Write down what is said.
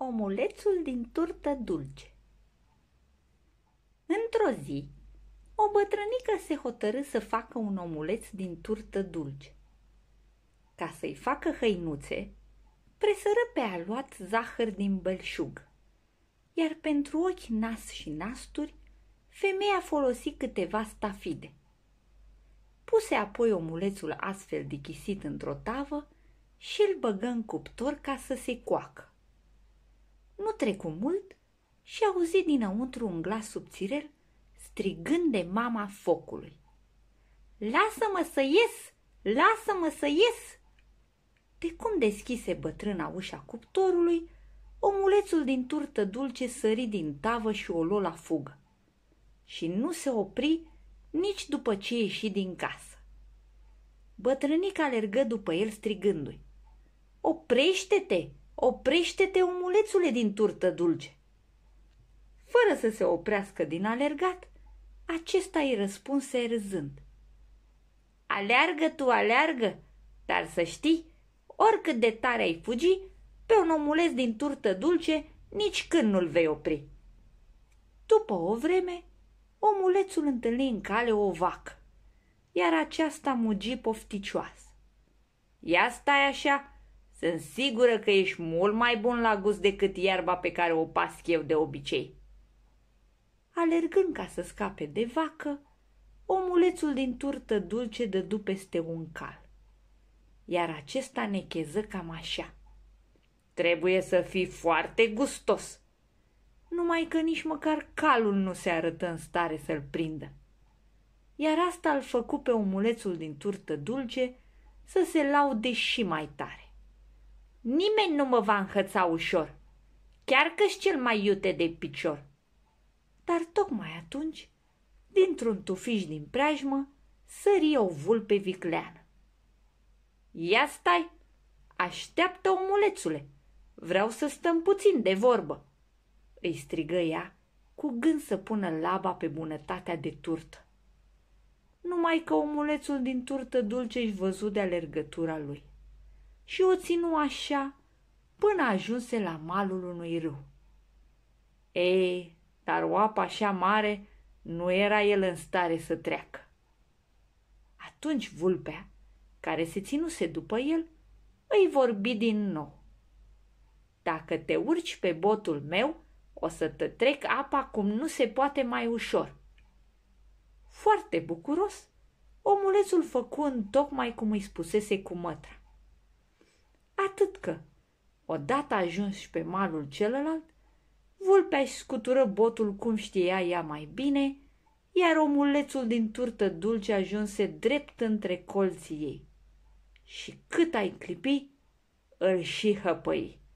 Omulețul din turtă dulce Într-o zi, o bătrânică se hotărâ să facă un omuleț din turtă dulce. Ca să-i facă hăinuțe, presără pe aluat zahăr din belșug, iar pentru ochi, nas și nasturi, femeia folosi câteva stafide. Puse apoi omulețul astfel dichisit într-o tavă și îl băgă în cuptor ca să se coacă. Nu trecu mult și auzi dinăuntru un glas subțirel strigând de mama focului. Lasă-mă să ies! Lasă-mă să ies! De cum deschise bătrâna ușa cuptorului, omulețul din turtă dulce sări din tavă și o lua la fugă. Și nu se opri nici după ce ieși din casă. Bătrânica alergă după el strigându-i. Oprește-te! Oprește-te, omulețule din turtă dulce! Fără să se oprească din alergat, acesta îi răspunse râzând. Aleargă tu, aleargă, dar să știi, oricât de tare ai fugi, pe un omuleț din turtă dulce nici când nu-l vei opri. După o vreme, omulețul întâlni în cale o vacă, iar aceasta mugi pofticioasă. Ia stai așa, sunt sigură că ești mult mai bun la gust decât iarba pe care o pasc eu de obicei. Alergând ca să scape de vacă, omulețul din turtă dulce dădu peste un cal. Iar acesta necheză cam așa. Trebuie să fii foarte gustos, numai că nici măcar calul nu se arătă în stare să-l prindă. Iar asta îl făcu pe omulețul din turtă dulce să se laude și mai tare. Nimeni nu mă va înhăța ușor, chiar că și cel mai iute de picior. Dar tocmai atunci, dintr-un tufiș din preajmă, sări o vulpe vicleană. Ia stai, așteaptă omulețule, vreau să stăm puțin de vorbă, îi strigă ea, cu gând să pună laba pe bunătatea de turtă. Numai că omulețul din turtă dulce își văzut de alergătura lui și o ținu așa până ajunse la malul unui râu. Ei, dar o apă așa mare nu era el în stare să treacă. Atunci vulpea, care se ținuse după el, îi vorbi din nou. Dacă te urci pe botul meu, o să te trec apa cum nu se poate mai ușor. Foarte bucuros, omulețul făcu în tocmai cum îi spusese cu mătra atât că, odată ajuns pe malul celălalt, vulpea își scutură botul cum știa ea mai bine, iar omulețul din turtă dulce ajunse drept între colții ei. Și cât ai clipi, îl și hăpăi.